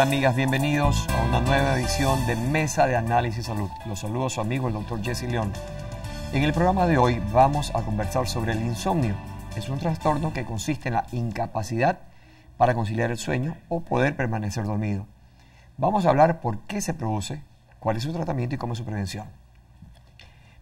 amigas? Bienvenidos a una nueva edición de Mesa de Análisis Salud. Los saludo a su amigo el doctor Jesse León. En el programa de hoy vamos a conversar sobre el insomnio. Es un trastorno que consiste en la incapacidad para conciliar el sueño o poder permanecer dormido. Vamos a hablar por qué se produce, cuál es su tratamiento y cómo es su prevención.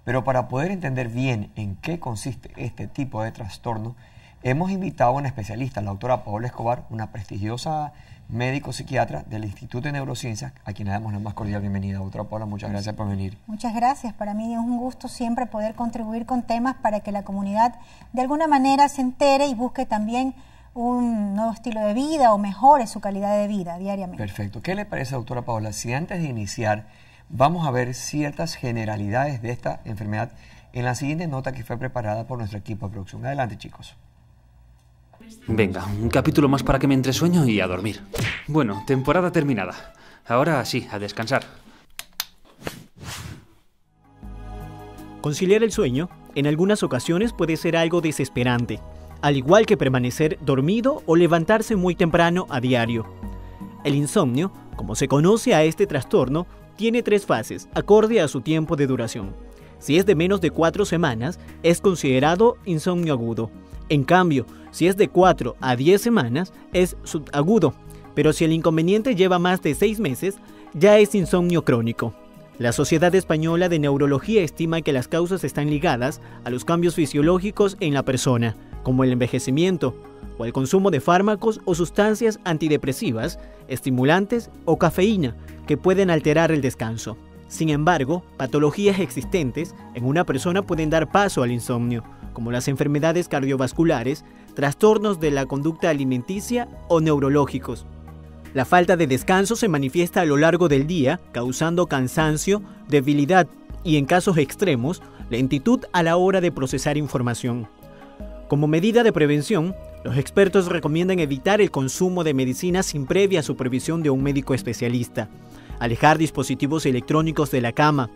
Pero para poder entender bien en qué consiste este tipo de trastorno, hemos invitado a una especialista, la doctora Paola Escobar, una prestigiosa médico psiquiatra del Instituto de Neurociencias, a quien le damos la más cordial bienvenida. Doctora Paula, muchas gracias por venir. Muchas gracias. Para mí es un gusto siempre poder contribuir con temas para que la comunidad de alguna manera se entere y busque también un nuevo estilo de vida o mejore su calidad de vida diariamente. Perfecto. ¿Qué le parece, doctora Paula, si antes de iniciar vamos a ver ciertas generalidades de esta enfermedad en la siguiente nota que fue preparada por nuestro equipo de producción? Adelante, chicos. Venga, un capítulo más para que me entre sueño y a dormir. Bueno, temporada terminada. Ahora sí, a descansar. Conciliar el sueño en algunas ocasiones puede ser algo desesperante, al igual que permanecer dormido o levantarse muy temprano a diario. El insomnio, como se conoce a este trastorno, tiene tres fases, acorde a su tiempo de duración. Si es de menos de cuatro semanas, es considerado insomnio agudo. En cambio, si es de 4 a 10 semanas, es subagudo, pero si el inconveniente lleva más de 6 meses, ya es insomnio crónico. La Sociedad Española de Neurología estima que las causas están ligadas a los cambios fisiológicos en la persona, como el envejecimiento, o el consumo de fármacos o sustancias antidepresivas, estimulantes o cafeína, que pueden alterar el descanso. Sin embargo, patologías existentes en una persona pueden dar paso al insomnio, como las enfermedades cardiovasculares, trastornos de la conducta alimenticia o neurológicos. La falta de descanso se manifiesta a lo largo del día, causando cansancio, debilidad y, en casos extremos, lentitud a la hora de procesar información. Como medida de prevención, los expertos recomiendan evitar el consumo de medicinas sin previa supervisión de un médico especialista, alejar dispositivos electrónicos de la cama,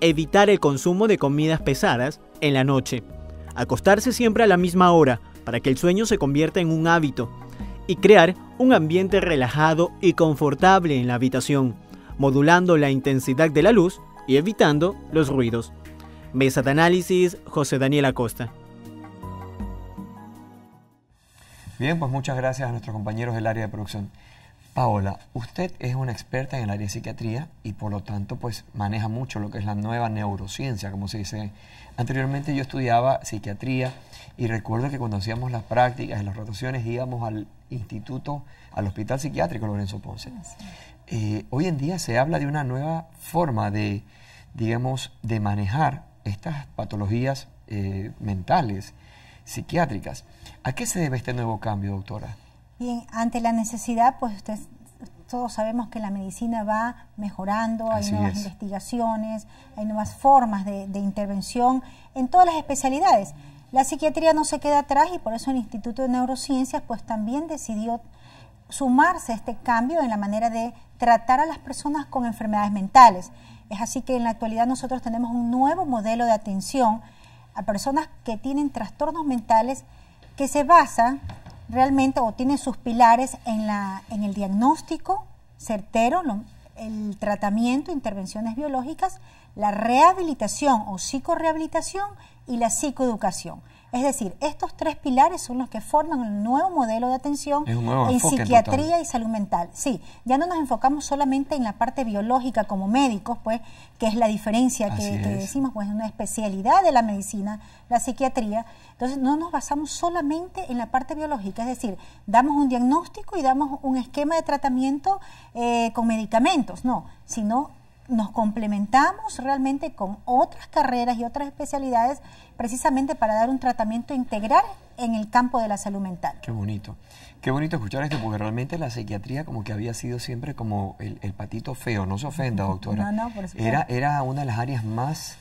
evitar el consumo de comidas pesadas en la noche, acostarse siempre a la misma hora, para que el sueño se convierta en un hábito y crear un ambiente relajado y confortable en la habitación, modulando la intensidad de la luz y evitando los ruidos. Mesa de análisis, José Daniel Acosta. Bien, pues muchas gracias a nuestros compañeros del área de producción. Paola, usted es una experta en el área de psiquiatría y por lo tanto pues maneja mucho lo que es la nueva neurociencia, como se dice. Anteriormente yo estudiaba psiquiatría y recuerdo que cuando hacíamos las prácticas y las rotaciones íbamos al instituto, al hospital psiquiátrico Lorenzo Ponce. Eh, hoy en día se habla de una nueva forma de, digamos, de manejar estas patologías eh, mentales, psiquiátricas. ¿A qué se debe este nuevo cambio, doctora? Bien, ante la necesidad, pues todos sabemos que la medicina va mejorando, hay nuevas investigaciones, hay nuevas formas de, de, intervención en todas las especialidades. La psiquiatría no se queda atrás y por eso el Instituto de Neurociencias pues también decidió sumarse a este cambio en la manera de tratar a las personas con enfermedades mentales. Es así que en la actualidad nosotros tenemos un nuevo modelo de atención a personas que tienen trastornos mentales que se basa realmente o tiene sus pilares en, la, en el diagnóstico certero, el tratamiento, intervenciones biológicas, la rehabilitación o psicorehabilitación y la psicoeducación. Es decir, estos tres pilares son los que forman el nuevo modelo de atención en psiquiatría y salud mental. Sí, ya no nos enfocamos solamente en la parte biológica como médicos, pues, que es la diferencia que, decimos, pues, es una especialidad de la medicina, la psiquiatría. Entonces, no nos basamos solamente en la parte biológica, es decir, damos un diagnóstico y damos un esquema de tratamiento eh, con medicamentos, no, sino nos complementamos realmente con otras carreras y otras especialidades precisamente para dar un tratamiento integral en el campo de la salud mental. Qué bonito. Qué bonito escuchar esto, porque realmente la psiquiatría como que había sido siempre como el, patito feo, no se ofenda, doctora. No, no, por supuesto. Era, era una de las áreas más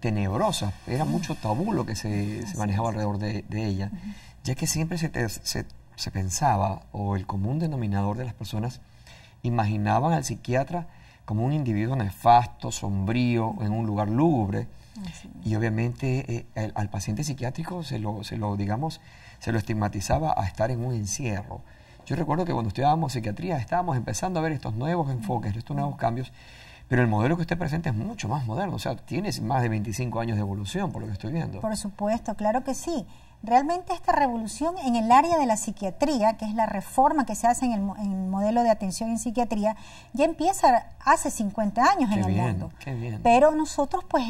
tenebrosas, era mucho tabú lo que se, manejaba alrededor de, ella, ya que siempre se, se pensaba, o el común denominador de las personas, imaginaban al psiquiatra como un individuo nefasto, sombrío, en un lugar lúgubre, y obviamente eh, al paciente psiquiátrico se lo, se lo, digamos, se lo estigmatizaba a estar en un encierro. Yo recuerdo que cuando estudiábamos psiquiatría estábamos empezando a ver estos nuevos enfoques, estos nuevos cambios, pero el modelo que usted presenta es mucho más moderno, o sea, tiene más de 25 años de evolución, por lo que estoy viendo. Por supuesto, claro que sí. Realmente esta revolución en el área de la psiquiatría, que es la reforma que se hace en el, modelo de atención en psiquiatría, ya empieza hace 50 años en el mundo. Pero nosotros pues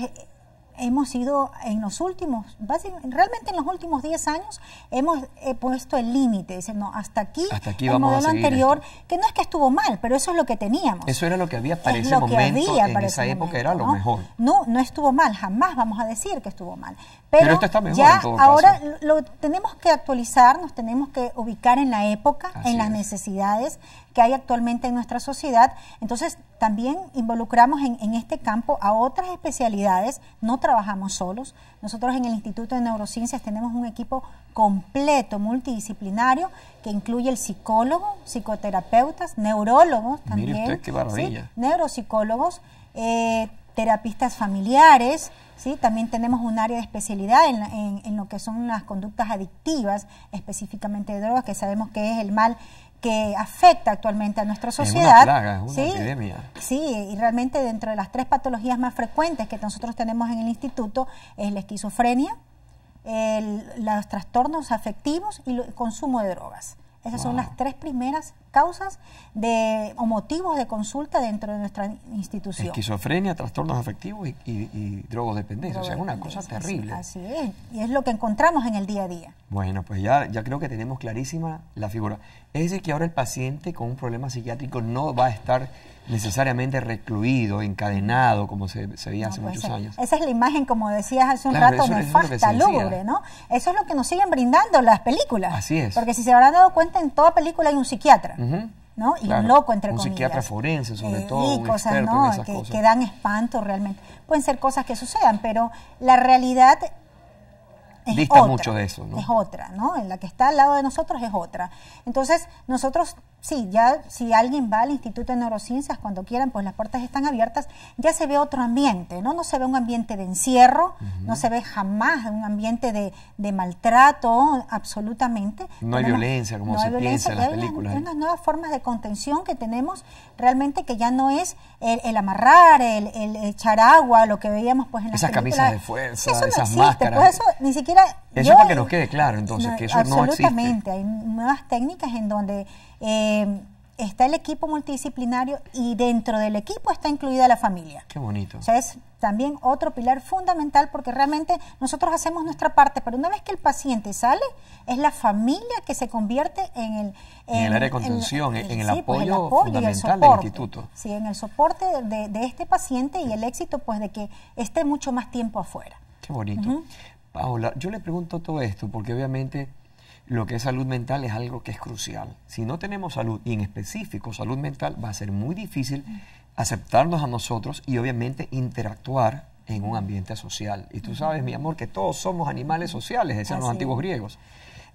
hemos ido en los últimos, realmente en los últimos 10 años, hemos puesto el límite, diciendo hasta aquí, hasta aquí el modelo anterior, que no es que estuvo mal, pero eso es lo que teníamos. Eso era lo que había para ese momento, en esa época era lo mejor. No, no estuvo mal, jamás vamos a decir que estuvo mal. Pero, ya ahora lo tenemos que actualizar, nos tenemos que ubicar en la época, en las necesidades que hay actualmente en nuestra sociedad. Entonces, también involucramos en, este campo a otras especialidades, no trabajamos solos. Nosotros en el Instituto de Neurociencias tenemos un equipo completo, multidisciplinario, que incluye el psicólogo, psicoterapeutas, neurólogos también. usted qué barbilla, Neuropsicólogos, eh, terapistas familiares, ¿sí? también tenemos un área de especialidad en, en, lo que son las conductas adictivas, específicamente de drogas, que sabemos que es el mal que afecta actualmente a nuestra sociedad. Es una ¿sí? epidemia. Sí, y realmente dentro de las tres patologías más frecuentes que nosotros tenemos en el instituto es la esquizofrenia, los trastornos afectivos y el consumo de drogas. Esas son las tres primeras causas de, o motivos de consulta dentro de nuestra institución. Esquizofrenia, trastornos afectivos y, y, drogodependencia. O sea, es una cosa terrible. Así, es. Y es lo que encontramos en el día a día. Bueno, pues ya, ya creo que tenemos clarísima la figura. Es decir, que ahora el paciente con un problema psiquiátrico no va a estar necesariamente recluido, encadenado, como se, veía hace pues muchos años. Esa es la imagen, como decías hace un rato, nefasta, lúgubre, ¿no? Eso es lo que nos siguen brindando las películas. Así es. Porque si se habrán dado cuenta, en toda película hay un psiquiatra. ¿no? Y loco, entre comillas. Un psiquiatra forense, sobre eh, todo. Y cosas, que, dan espanto realmente. Pueden ser cosas que sucedan, pero la realidad es mucho de eso, Es otra, ¿no? En la que está al lado de nosotros es otra. Entonces, nosotros Sí, ya si alguien va al Instituto de Neurociencias cuando quieran, pues las puertas están abiertas, ya se ve otro ambiente, ¿no? No se ve un ambiente de encierro, no se ve jamás un ambiente de, maltrato, absolutamente. No hay violencia, como se piensa en las películas. Hay unas, nuevas formas de contención que tenemos realmente que ya no es el, amarrar, el, echar agua, lo que veíamos pues en las Esas camisas de fuerza, eso no esas existe, pues, eso ni siquiera... Eso para que nos quede claro, entonces, que eso no existe. Absolutamente, hay nuevas técnicas en donde Em, está el equipo multidisciplinario y dentro del equipo está incluida la familia. Qué bonito. O sea, es también otro pilar fundamental porque realmente nosotros hacemos nuestra parte, pero una vez que el paciente sale, es la familia que se convierte en el... En, el área de contención, en, el, pues, apoyo fundamental del instituto. Sí, en el soporte de, este paciente y el éxito pues de que esté mucho más tiempo afuera. Qué bonito. Paola, yo le pregunto todo esto porque obviamente lo que es salud mental es algo que es crucial. Si no tenemos salud, y en específico salud mental, va a ser muy difícil aceptarnos a nosotros y obviamente interactuar en un ambiente social. Y tú sabes, mi amor, que todos somos animales sociales, decían los antiguos griegos.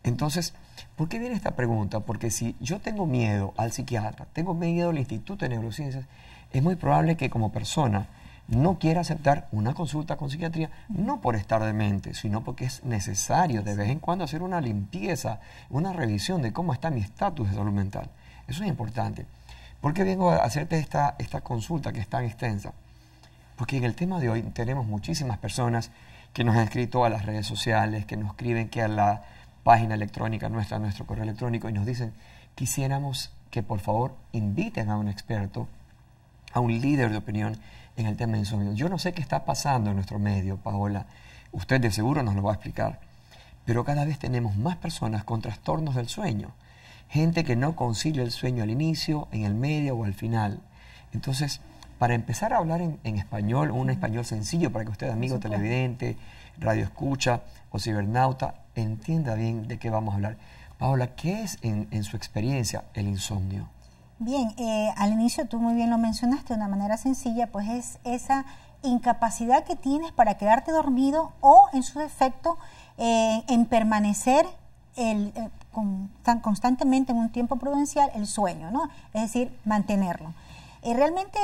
Entonces, ¿por qué viene esta pregunta? Porque si yo tengo miedo al psiquiatra, tengo miedo al Instituto de Neurociencias, es muy probable que como persona no quiere aceptar una consulta con psiquiatría, no por estar demente, sino porque es necesario de vez en cuando hacer una limpieza, una revisión de cómo está mi estatus de salud mental. Eso es importante. ¿Por qué vengo a hacerte esta, consulta que es tan extensa? Porque en el tema de hoy tenemos muchísimas personas que nos han escrito a las redes sociales, que nos escriben que a la página electrónica nuestra, a nuestro correo electrónico, y nos dicen, quisiéramos que por favor inviten a un experto, a un líder de opinión, en el tema del insomnio. Yo no sé qué está pasando en nuestro medio, Paola. Usted de seguro nos lo va a explicar. Pero cada vez tenemos más personas con trastornos del sueño. Gente que no concilia el sueño al inicio, en el medio o al final. Entonces, para empezar a hablar en, español, un español sencillo para que usted, amigo televidente, radio escucha o cibernauta, entienda bien de qué vamos a hablar. Paola, ¿qué es en su experiencia el insomnio? Bien, eh, al inicio tú muy bien lo mencionaste de una manera sencilla, pues es esa incapacidad que tienes para quedarte dormido o en su defecto eh, en permanecer eh, constantemente en un tiempo prudencial el sueño, ¿no? Es decir, mantenerlo. realmente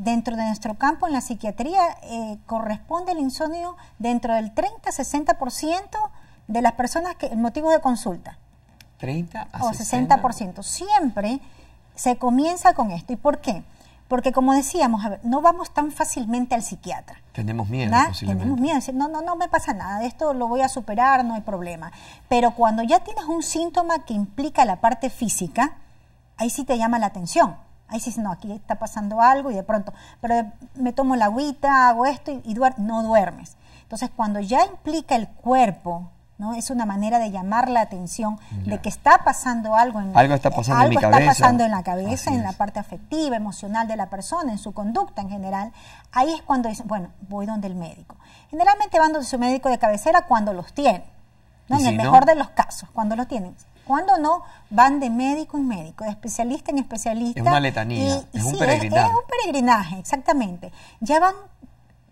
dentro de nuestro campo en la psiquiatría corresponde el insomnio dentro del 30-60% de las personas que el motivo de consulta. 30 a o 60%. Siempre se comienza con esto. ¿Y por qué? Porque como decíamos, no vamos tan fácilmente al psiquiatra. Tenemos miedo. Tenemos miedo, decir, no, no, no me pasa nada, esto lo voy a superar, no hay problema. Pero cuando ya tienes un síntoma que implica la parte física, ahí sí te llama la atención. Ahí sí, no, aquí está pasando algo y de pronto, pero me tomo la agüita, hago esto y, no duermes. Entonces, cuando ya implica el cuerpo ¿no? Es una manera de llamar la atención de que está pasando algo en Algo está pasando en la cabeza, en la parte afectiva, emocional de la persona, en su conducta en general. Ahí es cuando dicen, bueno, voy donde el médico. Generalmente van donde su médico de cabecera cuando los tiene, ¿no? en el mejor de los casos, cuando los tienen. Cuando no, van de médico en médico, de especialista en especialista. Es una letanía, es, un es un peregrinaje. exactamente. Ya van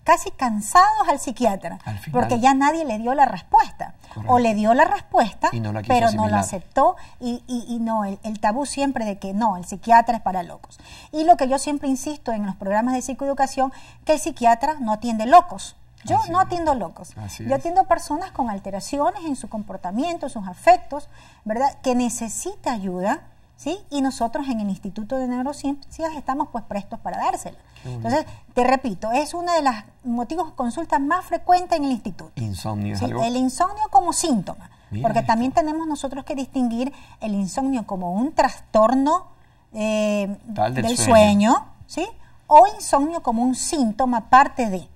casi cansados al psiquiatra, porque ya nadie le dio la respuesta. O le dio la respuesta, pero no la aceptó y, no, el, tabú siempre de que no, el psiquiatra es para locos. Y lo que yo siempre insisto en los programas de psicoeducación, que el psiquiatra no atiende locos. Yo no atiendo locos. Yo atiendo personas con alteraciones en su comportamiento, sus afectos, ¿verdad? Que necesita ayuda, ¿sí? Y nosotros en el Instituto de Neurociencias estamos pues prestos para dársela. Entonces, te repito, es uno de los motivos de consulta más frecuentes en el instituto. El insomnio como síntoma, porque también tenemos nosotros que distinguir el insomnio como un trastorno eh, del, sueño. ¿sí? O insomnio como un síntoma, parte de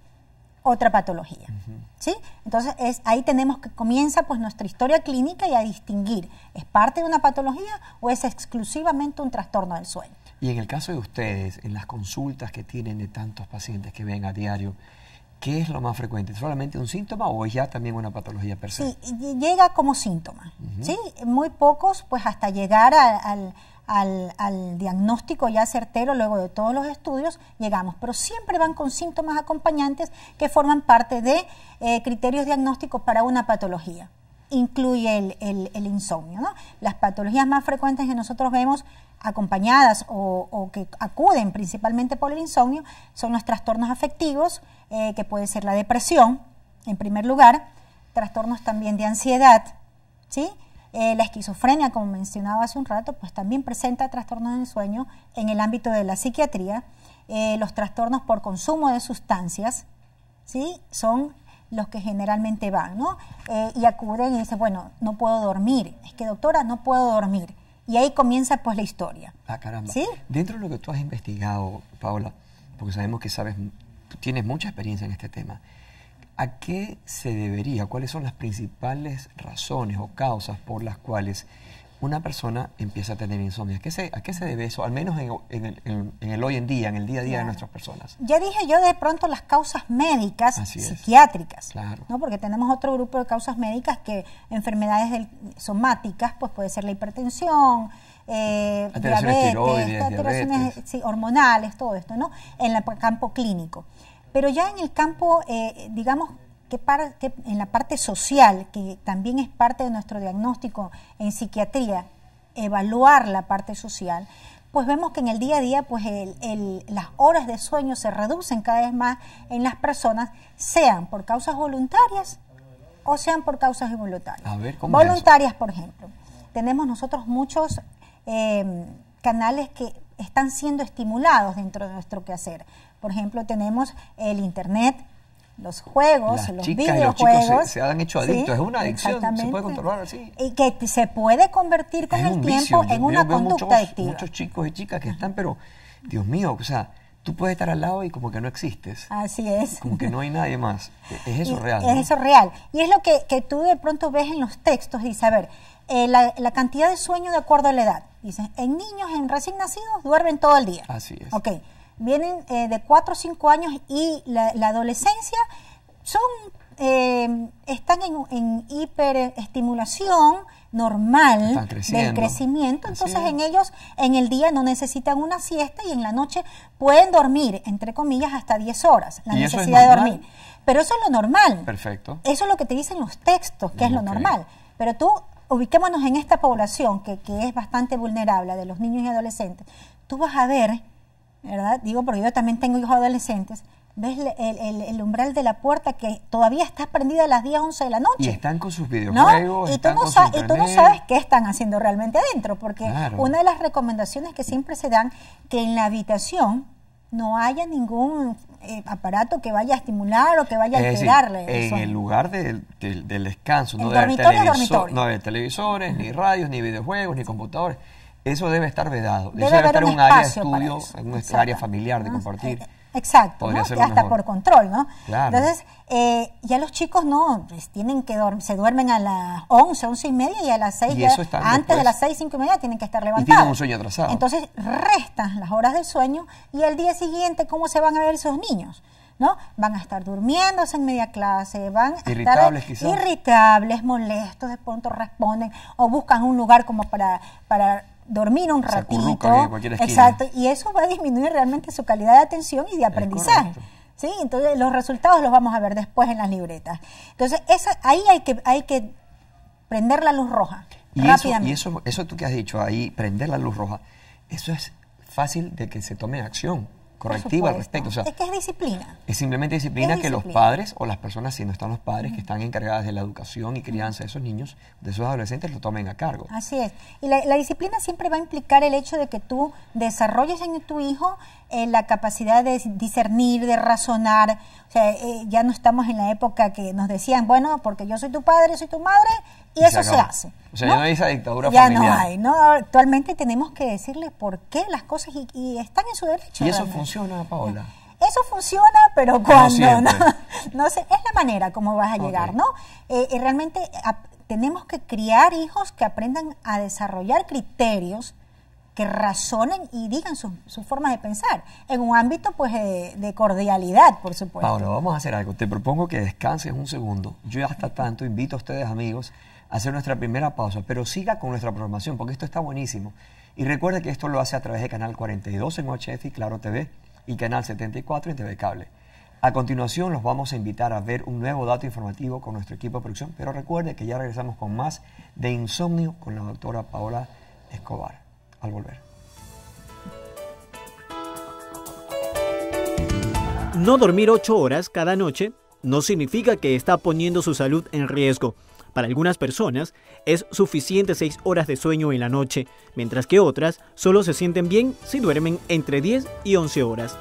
otra patología. Entonces ahí tenemos que comienza pues nuestra historia clínica y a distinguir, ¿es parte de una patología o es exclusivamente un trastorno del sueño? Y en el caso de ustedes, en las consultas que tienen de tantos pacientes que ven a diario, ¿Qué es lo más frecuente? ¿Solamente un síntoma o ya también una patología per se? Sí, llega como síntoma, ¿sí? Muy pocos, pues hasta llegar al, al, diagnóstico ya certero luego de todos los estudios, llegamos. Pero siempre van con síntomas acompañantes que forman parte de eh, criterios diagnósticos para una patología. Incluye el, el, insomnio. Las patologías más frecuentes que nosotros vemos acompañadas o, que acuden principalmente por el insomnio son los trastornos afectivos, eh, que puede ser la depresión, en primer lugar, trastornos también de ansiedad, ¿sí? Eh, la esquizofrenia, como mencionaba hace un rato, pues también presenta trastornos del sueño en el ámbito de la psiquiatría. Eh, los trastornos por consumo de sustancias, ¿sí? Son los que generalmente van, ¿no? Eh, y acuden y dicen, bueno, no puedo dormir. Es que, doctora, no puedo dormir. Y ahí comienza, pues, la historia. Ah, caramba. ¿Sí? Dentro de lo que tú has investigado, Paola, porque sabemos que sabes, tienes mucha experiencia en este tema, ¿A qué se debería? ¿Cuáles son las principales razones o causas por las cuales una persona empieza a tener insomnio? ¿A qué se, debe eso? Al menos en, el, hoy en día, en el día a día de nuestras personas. Ya dije yo de pronto las causas médicas psiquiátricas, ¿no? porque tenemos otro grupo de causas médicas que enfermedades somáticas, pues puede ser la hipertensión, eh, diabetes, hormonales, todo esto, ¿no? En el campo clínico. Pero ya en el campo, eh, digamos, que, en la parte social, que también es parte de nuestro diagnóstico en psiquiatría, evaluar la parte social, pues vemos que en el día a día pues las horas de sueño se reducen cada vez más en las personas, sean por causas voluntarias o sean por causas involuntarias. voluntarias, por ejemplo. Tenemos nosotros muchos eh, canales que están siendo estimulados dentro de nuestro quehacer. Por ejemplo, tenemos el Internet, los juegos, los chicas videojuegos. Y se, han hecho adictos, es una adicción, se puede controlar así. Y que se puede convertir con el tiempo en una conducta adictiva. Muchos chicos y chicas que están, pero, Dios mío, o sea, tú puedes estar al lado y como que no existes. Así es. Como que no hay nadie más. E-, es eso real. Es eso real. Y es lo que, tú de pronto ves en los textos, dice, a ver, eh, la, cantidad de sueño de acuerdo a la edad. Dice, en niños, en recién nacidos, duermen todo el día. Así es. Ok vienen eh, de 4 o 5 años y la, adolescencia, son, eh, están en, en, hiperestimulación normal del crecimiento, entonces en ellos en el día no necesitan una siesta y en la noche pueden dormir, entre comillas, hasta 10 horas, la necesidad de dormir. Pero eso es lo normal. Perfecto. Eso es lo que te dicen los textos, que es lo normal. Pero tú ubiquémonos en esta población que, que es bastante vulnerable de los niños y adolescentes. Tú vas a ver ¿verdad? Digo, porque yo también tengo hijos adolescentes. ¿Ves el, umbral de la puerta que todavía está prendida a las 10, 11 de la noche? Y están con sus videojuegos. Y, tú no sabes, y tú no sabes qué están haciendo realmente adentro, porque una de las recomendaciones que siempre se dan, que en la habitación no haya ningún eh, aparato que vaya a estimular o que vaya a alterarle. en el lugar del, del, descanso, no, de no de televisores, ni radios, ni videojuegos, ni computadores. Eso debe estar vedado. Debe estar en un, área de estudio, en nuestra área familiar de ah, compartir. Eh, exacto, ¿no? hasta por control, ¿no? Entonces, eh, ya los chicos no, pues, tienen que dormir, se duermen a las 11, 11 y media y a las 6, ya, antes de las 6, 5 y media tienen que estar levantados. Y tienen un sueño atrasado. Entonces, restan las horas del sueño y el día siguiente, ¿cómo se van a ver esos niños? ¿no? Van a estar durmiéndose en media clase, van a irritables, estar quizás. irritables, molestos, de pronto responden o buscan un lugar como para, para dormir un ratito. Exacto, y eso va a disminuir realmente su calidad de atención y de aprendizaje. ¿Sí? Entonces los resultados los vamos a ver después en las libretas. Entonces ahí hay que, hay que prender la luz roja. Y y eso, eso tú que has dicho ahí, prender la luz roja, eso es fácil de que se tome acción correctiva al respecto. O es disciplina. Es simplemente disciplina, que los padres o las personas, si no están los padres, que están encargadas de la educación y crianza de esos niños, de esos adolescentes, lo tomen a cargo. Así es. Y la, disciplina siempre va a implicar el hecho de que tú desarrolles en tu hijo eh, la capacidad de discernir, de razonar. O sea, eh, ya no estamos en la época que nos decían, bueno, porque yo soy tu padre, soy tu madre, y eso se, hace. O sea, ya no hay esa dictadura Ya no hay, Actualmente tenemos que decirles por qué las cosas y, están en su derecho. ¿Y eso funciona, Paola? Eh, eso funciona, pero cuando. No, sé, es la manera como vas a llegar, ¿no? Eh, realmente tenemos que criar hijos que aprendan a desarrollar criterios que razonen y digan sus su formas de pensar, en un ámbito pues de, cordialidad, por supuesto. Paola, vamos a hacer algo. Te propongo que descanses un segundo. Yo hasta tanto invito a ustedes, amigos, hacer nuestra primera pausa, pero siga con nuestra programación porque esto está buenísimo. Y recuerde que esto lo hace a través de Canal 42 en HF y Claro TV y Canal 74 en TV Cable. A continuación los vamos a invitar a ver un nuevo dato informativo con nuestro equipo de producción, pero recuerde que ya regresamos con más de Insomnio con la doctora Paola Escobar. Al volver. No dormir 8 horas cada noche no significa que está poniendo su salud en riesgo para algunas personas es suficiente 6 horas de sueño en la noche, mientras que otras solo se sienten bien si duermen entre 10 y 11 horas.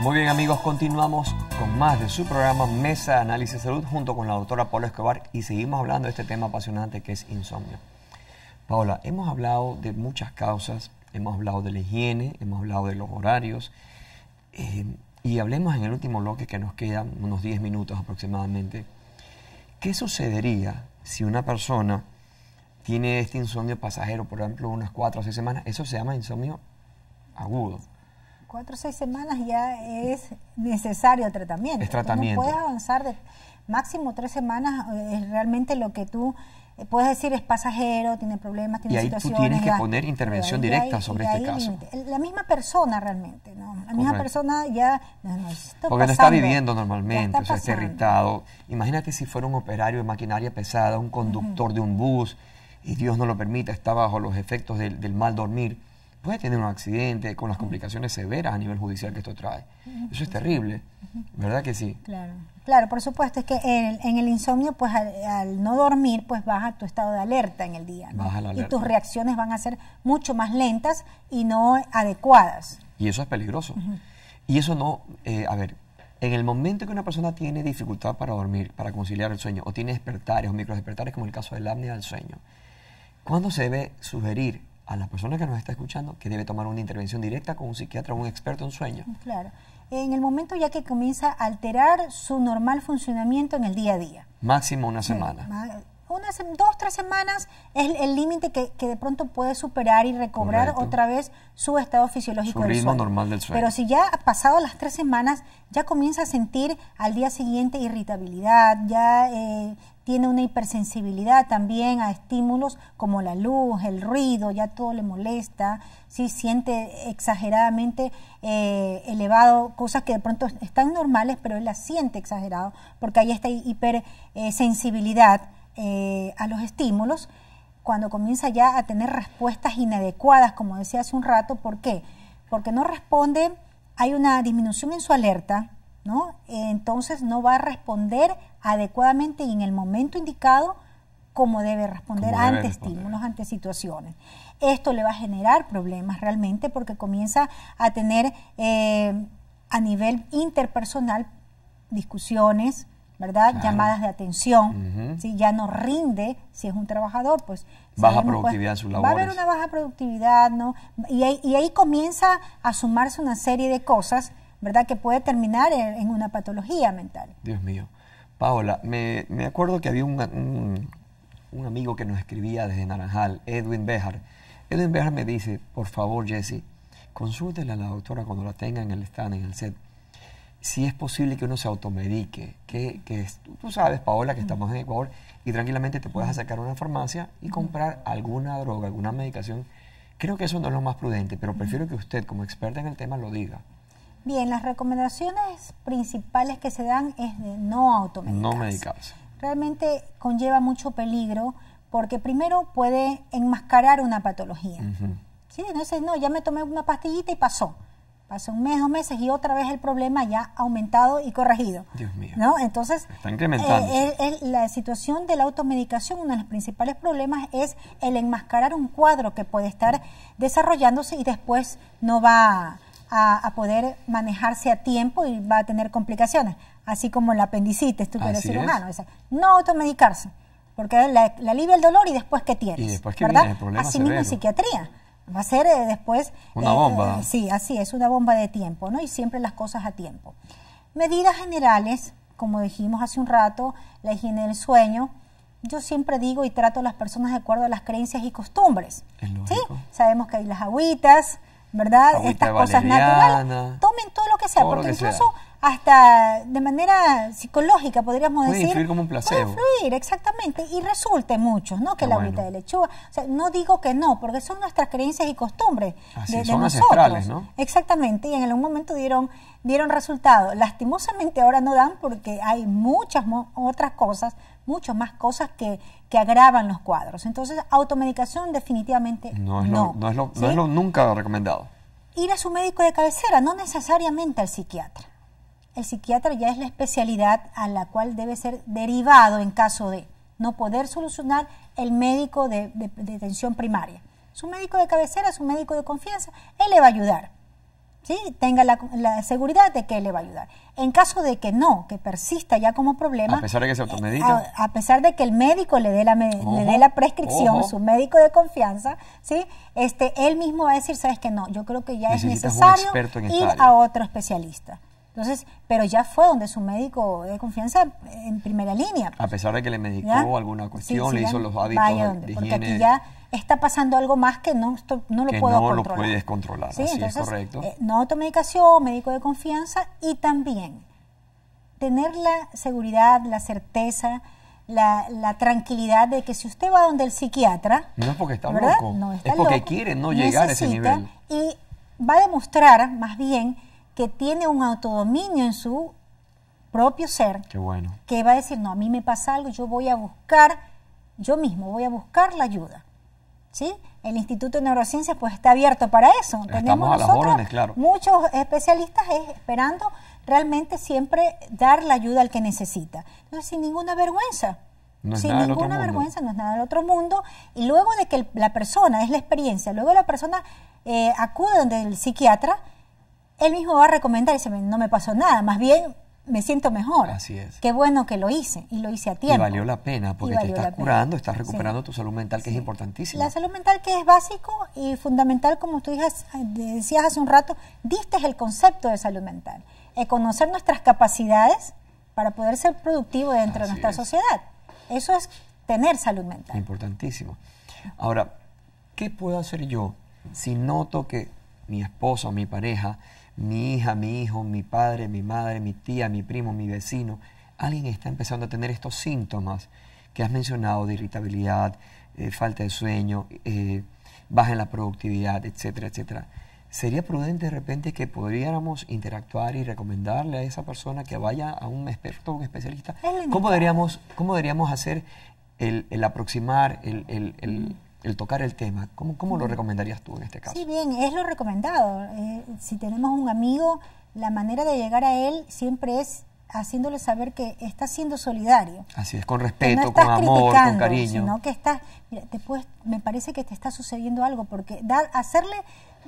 Muy bien amigos, continuamos con más de su programa Mesa Análisis de Salud junto con la doctora Paula Escobar y seguimos hablando de este tema apasionante que es insomnio. Paula, hemos hablado de muchas causas, hemos hablado de la higiene, hemos hablado de los horarios eh, y hablemos en el último bloque que nos quedan unos 10 minutos aproximadamente. ¿Qué sucedería si una persona tiene este insomnio pasajero, por ejemplo, unas 4 o 6 semanas? Eso se llama insomnio agudo cuatro o seis semanas ya es necesario el tratamiento. Es tratamiento. puedes avanzar de máximo tres semanas, eh, es realmente lo que tú eh, puedes decir es pasajero, tiene problemas, tiene situaciones. Y ahí tú tienes que poner intervención directa sobre este caso. La misma persona realmente, ¿no? La misma persona ya... No, Porque no está viviendo normalmente, o sea, está irritado. Imagínate si fuera un operario de maquinaria pesada, un conductor de un bus, y Dios no lo permita, está bajo los efectos del mal dormir puede tener un accidente con las complicaciones severas a nivel judicial que esto trae. Eso es terrible, ¿verdad que sí? Claro, claro por supuesto, es que en, el insomnio, pues al, no dormir, pues baja tu estado de alerta en el día. Y tus reacciones van a ser mucho más lentas y no adecuadas. Y eso es peligroso. Y eso no, eh, a ver, en el momento que una persona tiene dificultad para dormir, para conciliar el sueño, o tiene despertares o microdespertares, como el caso del apnea del sueño, ¿cuándo se debe sugerir a la persona que nos está escuchando que debe tomar una intervención directa con un psiquiatra o un experto en sueño. Claro. En el momento ya que comienza a alterar su normal funcionamiento en el día a día. Máximo una semana dos, tres semanas es el límite que, de pronto puede superar y recobrar otra vez su estado fisiológico. normal Pero si ya ha pasado las tres semanas, ya comienza a sentir al día siguiente irritabilidad, ya eh, tiene una hipersensibilidad también a estímulos como la luz, el ruido, ya todo le molesta, si siente exageradamente eh, elevado, cosas que de pronto están normales, pero él las siente exagerado, porque hay esta hipersensibilidad. Eh, eh, a los estímulos cuando comienza ya a tener respuestas inadecuadas, como decía hace un rato. ¿Por qué? Porque no responde, hay una disminución en su alerta, ¿no? Entonces no va a responder adecuadamente y en el momento indicado como debe responder ante estímulos, ante situaciones. Esto le va a generar problemas realmente porque comienza a tener eh, a nivel interpersonal discusiones, ¿verdad? Llamadas de atención, Si ya no rinde si es un trabajador, pues... Baja productividad en sus Va a haber una baja productividad, ¿no? Y ahí, comienza a sumarse una serie de cosas, ¿verdad? Que puede terminar en, una patología mental. Dios mío. Paola, me, acuerdo que había un, amigo que nos escribía desde Naranjal, Edwin Bejar. Edwin Bejar me dice, por favor, Jesse, consúltela a la doctora cuando la tenga en el stand, en el set, si es posible que uno se automedique, que, tú sabes, Paola, que estamos en Ecuador, y tranquilamente te puedas acercar a una farmacia y comprar alguna droga, alguna medicación. Creo que eso no es lo más prudente, pero prefiero que usted, como experta en el tema, lo diga. Bien, las recomendaciones principales que se dan es de no automedicarse. No medicarse. Realmente conlleva mucho peligro porque primero puede enmascarar una patología. ¿Sí? no, ya me tomé una pastillita y pasó. Pasó un mes o meses y otra vez el problema ya ha aumentado y corregido. Dios mío. ¿no? Entonces, Está incrementando. Eh, la situación de la automedicación, uno de los principales problemas es el enmascarar un cuadro que puede estar desarrollándose y después no va a, poder manejarse a tiempo y va a tener complicaciones. Así como la apendicitis, tú que eres cirujano. no automedicarse, porque la, alivia el dolor y después ¿qué tienes. Y después que Viene problema Así mismo psiquiatría va a ser eh, después... Una eh, bomba. Eh, sí, así es, una bomba de tiempo, ¿no? Y siempre las cosas a tiempo. Medidas generales, como dijimos hace un rato, la higiene del sueño, yo siempre digo y trato a las personas de acuerdo a las creencias y costumbres. ¿sí? Sabemos que hay las agüitas, ¿verdad? Estas cosas naturales. Tomen todo lo que sea, porque que incluso hasta de manera psicológica, podríamos decir. Puede como un placebo. Puede exactamente. Y resulte muchos, ¿no? Que la agüita de lechuga. O sea, no digo que no, porque son nuestras creencias y costumbres ah, de, nosotros. Exactamente. Y en algún momento dieron, dieron resultado. Lastimosamente ahora no dan porque hay muchas otras cosas, muchas más cosas que, que agravan los cuadros. Entonces, automedicación definitivamente no. Es no es lo nunca recomendado. Ir a su médico de cabecera, no necesariamente al psiquiatra el psiquiatra ya es la especialidad a la cual debe ser derivado en caso de no poder solucionar el médico de, de, atención primaria. Su médico de cabecera, su médico de confianza, él le va a ayudar. ¿sí? Tenga la, seguridad de que él le va a ayudar. En caso de que no, que persista ya como problema. A pesar de que eh, pesar de que el médico le dé la, la prescripción, su médico de confianza, ¿sí? este, él mismo va a decir, sabes que no, yo creo que ya es necesario ir a otro especialista. Entonces, pero ya fue donde su médico de confianza en primera línea. Pues. A pesar de que le medicó alguna cuestión, le hizo los hábitos de higiene. Porque aquí ya está pasando algo más que no, no lo puedo controlar. controlar. no lo puedes controlar, ¿Sí? es correcto. Eh, no automedicación, médico de confianza y también tener la seguridad, la certeza, la, la, tranquilidad de que si usted va donde el psiquiatra... No es porque está loco, es porque quiere no llegar a ese nivel. Y va a demostrar, más bien, que tiene un autodominio en su propio ser. bueno. Que va a decir, no, a mí me pasa algo, yo voy a buscar, yo mismo voy a buscar la ayuda. ¿Sí? El Instituto de Neurociencias pues está abierto para eso. Tenemos claro. muchos especialistas esperando realmente siempre dar la ayuda al que necesita. No sin ninguna vergüenza. sin ninguna vergüenza, no es nada del otro mundo. Y luego de que la persona, es la experiencia, luego la persona eh, acude donde el psiquiatra, él mismo va a recomendar y dice, no me pasó nada, más bien me siento mejor. Así es. Qué bueno que lo hice y lo hice a tiempo. Y valió la pena porque te estás curando, estás recuperando tu salud mental, que es importantísimo. La salud mental que es básico y fundamental, como tú eh, decías hace un rato, diste el concepto de salud mental. es conocer nuestras capacidades para poder ser productivo dentro de nuestra sociedad. Eso es tener salud mental. Importantísimo. Ahora, ¿qué puedo hacer yo si noto que mi esposo o mi pareja mi hija, mi hijo, mi padre, mi madre, mi tía, mi primo, mi vecino, alguien está empezando a tener estos síntomas que has mencionado de irritabilidad, eh, falta de sueño, eh, baja en la productividad, etcétera, etcétera. ¿Sería prudente de repente que podríamos interactuar y recomendarle a esa persona que vaya a un experto, un especialista? ¿Cómo deberíamos, hacer el, aproximar, el mm el tocar el tema, ¿cómo, cómo lo recomendarías tú en este caso? Sí, bien, es lo recomendado. Eh, si tenemos un amigo, la manera de llegar a él siempre es haciéndole saber que está siendo solidario. Así es, con respeto, con amor, con cariño. no que estás, después me parece que te está sucediendo algo, porque da, hacerle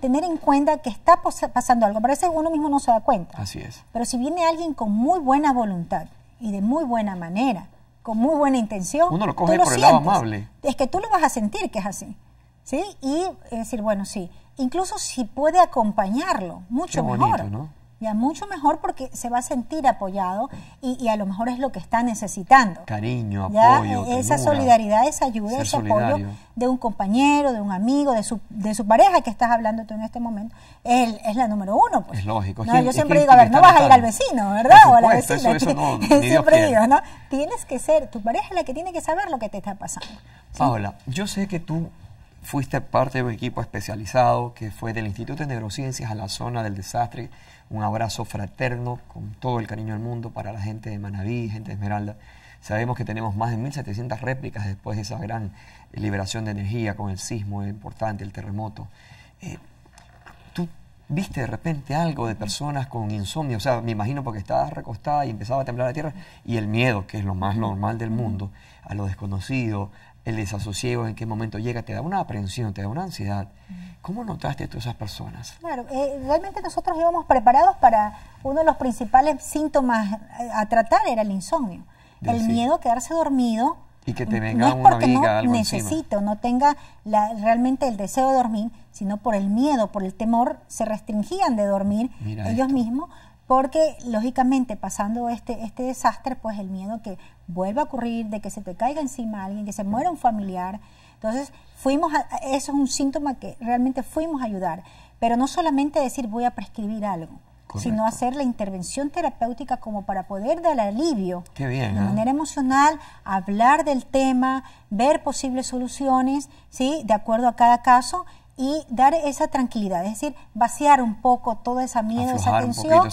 tener en cuenta que está pasando algo, parece que uno mismo no se da cuenta. Así es. Pero si viene alguien con muy buena voluntad y de muy buena manera, con muy buena intención. Uno lo coge por el lado amable. Es que tú lo vas a sentir que es así. ¿Sí? Y decir, bueno, sí. Incluso si puede acompañarlo, mucho Qué mejor. ¿no? ya mucho mejor porque se va a sentir apoyado y, a lo mejor es lo que está necesitando. Cariño, apoyo. Esa solidaridad, esa ayuda, ese apoyo de un compañero, de un amigo, de su, de su pareja que estás hablando tú en este momento, es, es la número uno. Pues. Es lógico. No, yo siempre digo, a ver, no vas a ir al vecino, ¿verdad? o a la vecina. siempre digo, ¿no? Tienes que ser, tu pareja es la que tiene que saber lo que te está pasando. Paola, yo sé que tú fuiste parte de un equipo especializado que fue del Instituto de Neurociencias a la zona del desastre. Un abrazo fraterno con todo el cariño del mundo para la gente de Manaví, gente de Esmeralda. Sabemos que tenemos más de 1.700 réplicas después de esa gran liberación de energía con el sismo importante, el terremoto. Eh, ¿Tú viste de repente algo de personas con insomnio? O sea, me imagino porque estabas recostada y empezaba a temblar la tierra y el miedo, que es lo más normal del mundo, a lo desconocido, el desasosiego, en qué momento llega, te da una aprensión, te da una ansiedad. ¿Cómo notaste tú esas personas? Claro, eh, realmente nosotros íbamos preparados para uno de los principales síntomas eh, a tratar era el insomnio. el miedo a quedarse dormido. Y que te venga no es porque no necesito, no tenga realmente el deseo de dormir, sino por el miedo, por el temor, se restringían de dormir ellos mismos porque lógicamente pasando este, este desastre, pues el miedo que vuelva a ocurrir, de que se te caiga encima alguien, que se muera un familiar. Entonces, fuimos eso es un síntoma que realmente fuimos a ayudar, pero no solamente decir voy a prescribir algo, sino hacer la intervención terapéutica como para poder dar alivio de ¿eh? manera emocional, hablar del tema, ver posibles soluciones, ¿sí? de acuerdo a cada caso y dar esa tranquilidad, es decir, vaciar un poco toda esa miedo, esa tensión,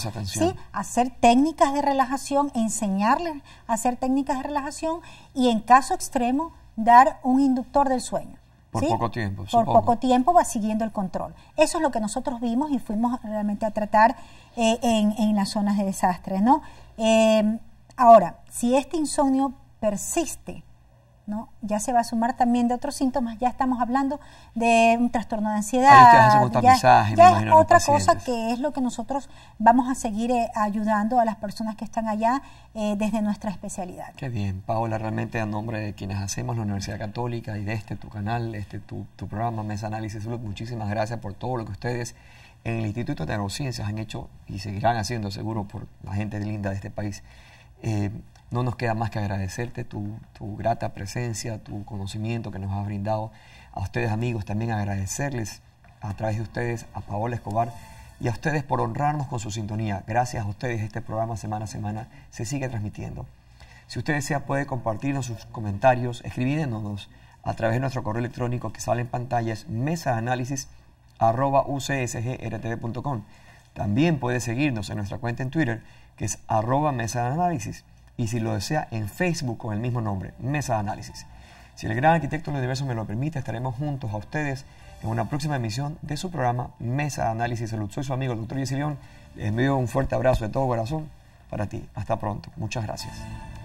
hacer técnicas de relajación, enseñarles a hacer técnicas de relajación y en caso extremo dar un inductor del sueño. Por poco tiempo. Por poco tiempo va siguiendo el control. Eso es lo que nosotros vimos y fuimos realmente a tratar eh, en, las zonas de desastre. ¿no? Eh, ahora, si este insomnio persiste, ya se va a sumar también de otros síntomas, ya estamos hablando de un trastorno de ansiedad, ya, es otra cosa que es lo que nosotros vamos a seguir eh, ayudando a las personas que están allá eh, desde nuestra especialidad. Qué bien, Paola, realmente a nombre de quienes hacemos la Universidad Católica y de este tu canal, este tu, programa Mesa Análisis muchísimas gracias por todo lo que ustedes en el Instituto de Neurociencias han hecho y seguirán haciendo seguro por la gente linda de este país. Eh, no nos queda más que agradecerte tu, grata presencia, tu conocimiento que nos has brindado. A ustedes amigos también agradecerles a través de ustedes, a Paola Escobar y a ustedes por honrarnos con su sintonía. Gracias a ustedes este programa semana a semana se sigue transmitiendo. Si usted desea puede compartirnos sus comentarios, escribiéndonos a través de nuestro correo electrónico que sale en pantalla es También puede seguirnos en nuestra cuenta en Twitter que es arroba mesa y si lo desea en Facebook con el mismo nombre, Mesa de Análisis. Si el gran arquitecto del universo me lo permite, estaremos juntos a ustedes en una próxima emisión de su programa Mesa de Análisis Salud. Soy su amigo, el doctor Yesilión. Les envío un fuerte abrazo de todo corazón para ti. Hasta pronto. Muchas gracias.